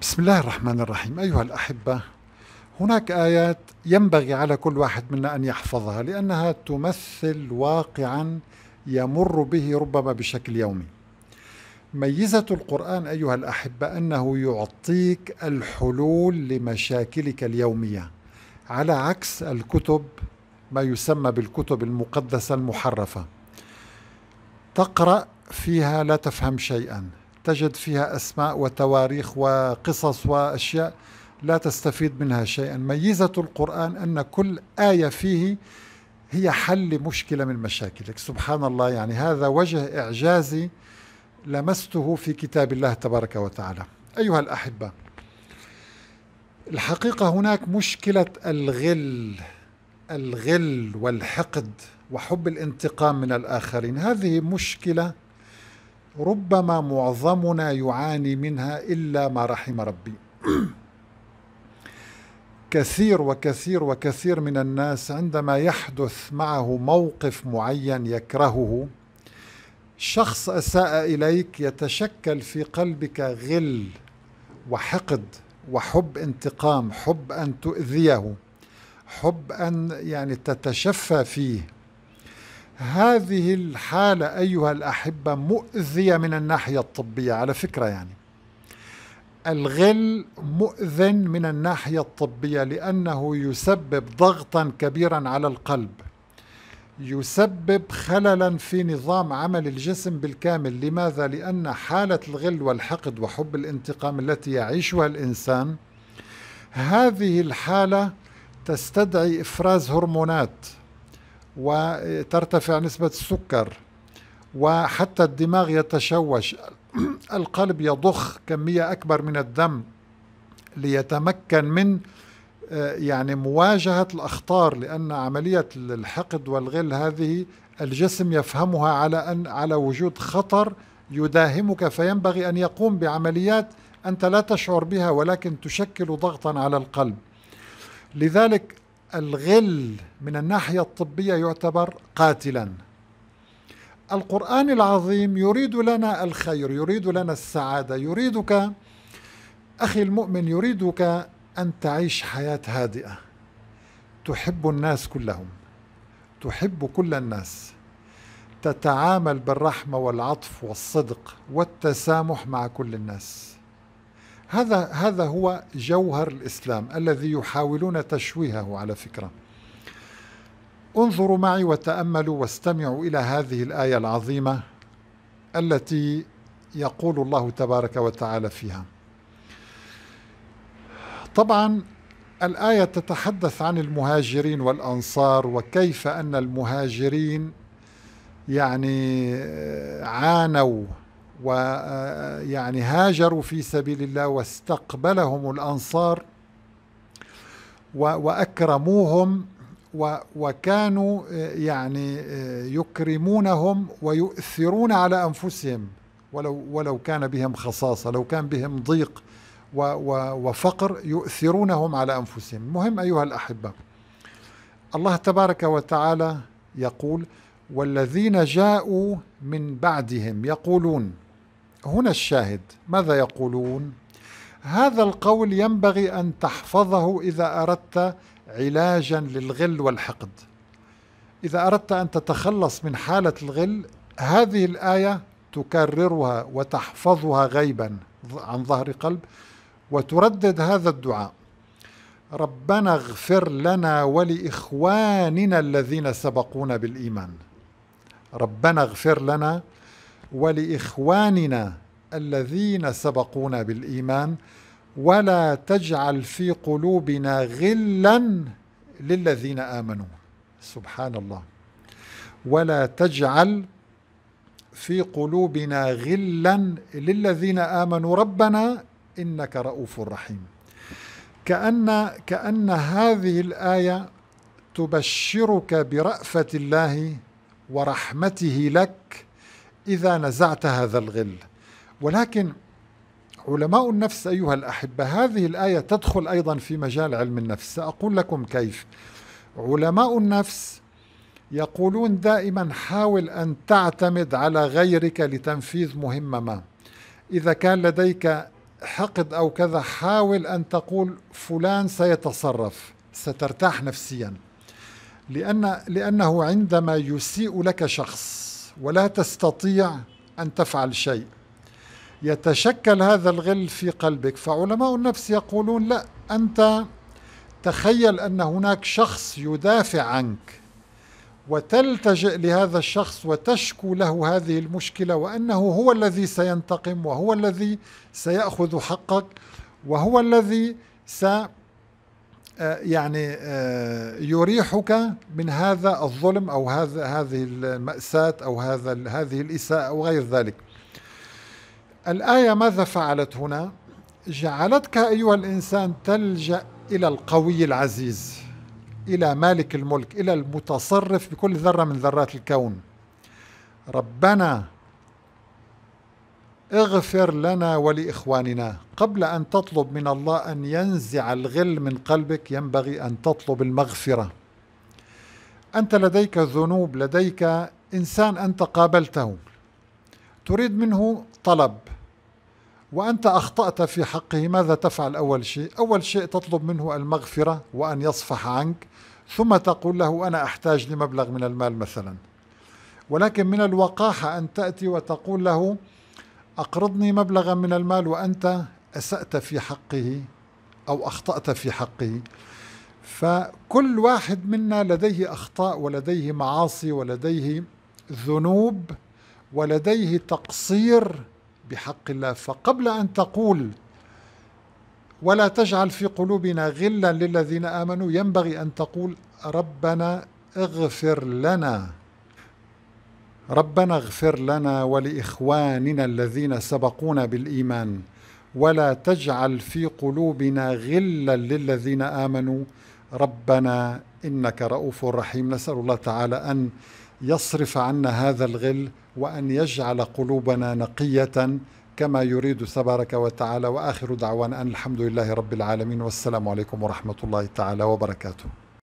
بسم الله الرحمن الرحيم أيها الأحبة هناك آيات ينبغي على كل واحد منا أن يحفظها لأنها تمثل واقعا يمر به ربما بشكل يومي ميزة القرآن أيها الأحبة أنه يعطيك الحلول لمشاكلك اليومية على عكس الكتب ما يسمى بالكتب المقدسة المحرفة تقرأ فيها لا تفهم شيئا تجد فيها أسماء وتواريخ وقصص وأشياء لا تستفيد منها شيئا ميزة القرآن أن كل آية فيه هي حل مشكلة من مشاكلك سبحان الله يعني هذا وجه إعجازي لمسته في كتاب الله تبارك وتعالى أيها الأحبة الحقيقة هناك مشكلة الغل الغل والحقد وحب الانتقام من الآخرين هذه مشكلة ربما معظمنا يعاني منها إلا ما رحم ربي كثير وكثير وكثير من الناس عندما يحدث معه موقف معين يكرهه شخص أساء إليك يتشكل في قلبك غل وحقد وحب انتقام حب أن تؤذيه حب أن يعني تتشفى فيه هذه الحالة أيها الأحبة مؤذية من الناحية الطبية على فكرة يعني الغل مؤذن من الناحية الطبية لأنه يسبب ضغطا كبيرا على القلب يسبب خللا في نظام عمل الجسم بالكامل لماذا؟ لأن حالة الغل والحقد وحب الانتقام التي يعيشها الإنسان هذه الحالة تستدعي إفراز هرمونات وترتفع نسبة السكر وحتى الدماغ يتشوش القلب يضخ كمية أكبر من الدم ليتمكن من آه، يعني مواجهة الأخطار لأن عملية الحقد والغل هذه الجسم يفهمها على أن على وجود خطر يداهمك فينبغي أن يقوم بعمليات أنت لا تشعر بها ولكن تشكل ضغطا على القلب لذلك الغل من الناحية الطبية يعتبر قاتلا القرآن العظيم يريد لنا الخير يريد لنا السعادة يريدك أخي المؤمن يريدك أن تعيش حياة هادئة تحب الناس كلهم تحب كل الناس تتعامل بالرحمة والعطف والصدق والتسامح مع كل الناس هذا هذا هو جوهر الإسلام الذي يحاولون تشويهه على فكرة انظروا معي وتأملوا واستمعوا إلى هذه الآية العظيمة التي يقول الله تبارك وتعالى فيها طبعا الآية تتحدث عن المهاجرين والأنصار وكيف أن المهاجرين يعني عانوا ويعني هاجروا في سبيل الله واستقبلهم الأنصار وأكرموهم وكانوا آه، يعني آه، يكرمونهم ويؤثرون على أنفسهم ولو ولو كان بهم خصاصة لو كان بهم ضيق وفقر يؤثرونهم على أنفسهم المهم أيها الأحبة الله تبارك وتعالى يقول والذين جاءوا من بعدهم يقولون هنا الشاهد ماذا يقولون هذا القول ينبغي ان تحفظه اذا اردت علاجا للغل والحقد اذا اردت ان تتخلص من حاله الغل هذه الايه تكررها وتحفظها غيبا عن ظهر قلب وتردد هذا الدعاء ربنا اغفر لنا ولاخواننا الذين سبقونا بالايمان ربنا اغفر لنا ولاخواننا الذين سبقونا بالايمان ولا تجعل في قلوبنا غلا للذين امنوا سبحان الله ولا تجعل في قلوبنا غلا للذين امنوا ربنا انك رؤوف رحيم كان كان هذه الايه تبشرك برافه الله ورحمته لك إذا نزعت هذا الغل ولكن علماء النفس أيها الأحبة هذه الآية تدخل أيضا في مجال علم النفس سأقول لكم كيف علماء النفس يقولون دائما حاول أن تعتمد على غيرك لتنفيذ مهمة ما إذا كان لديك حقد أو كذا حاول أن تقول فلان سيتصرف سترتاح نفسيا لأن لأنه عندما يسيء لك شخص ولا تستطيع أن تفعل شيء يتشكل هذا الغل في قلبك فعلماء النفس يقولون لا أنت تخيل أن هناك شخص يدافع عنك وتلتجئ لهذا الشخص وتشكو له هذه المشكلة وأنه هو الذي سينتقم وهو الذي سيأخذ حقك وهو الذي سيأخذ آه، يعني آه، يريحك من هذا الظلم او هذا هذه المأساة او هذا هذه الإساءة او غير ذلك. الآية ماذا فعلت هنا؟ جعلتك ايها الانسان تلجأ الى القوي العزيز، الى مالك الملك، الى المتصرف بكل ذرة من ذرات الكون. ربنا اغفر لنا ولاخواننا قبل ان تطلب من الله ان ينزع الغل من قلبك ينبغي ان تطلب المغفره انت لديك ذنوب لديك انسان انت قابلته تريد منه طلب وانت اخطات في حقه ماذا تفعل اول شيء اول شيء تطلب منه المغفره وان يصفح عنك ثم تقول له انا احتاج لمبلغ من المال مثلا ولكن من الوقاحه ان تاتي وتقول له أقرضني مبلغا من المال وأنت أسأت في حقه أو أخطأت في حقه فكل واحد منا لديه أخطاء ولديه معاصي ولديه ذنوب ولديه تقصير بحق الله فقبل أن تقول ولا تجعل في قلوبنا غلا للذين آمنوا ينبغي أن تقول ربنا اغفر لنا ربنا اغفر لنا ولاخواننا الذين سبقونا بالايمان ولا تجعل في قلوبنا غلا للذين امنوا ربنا انك رؤوف رحيم نسال الله تعالى ان يصرف عنا هذا الغل وان يجعل قلوبنا نقيه كما يريد تبارك وتعالى واخر دعوانا ان الحمد لله رب العالمين والسلام عليكم ورحمه الله تعالى وبركاته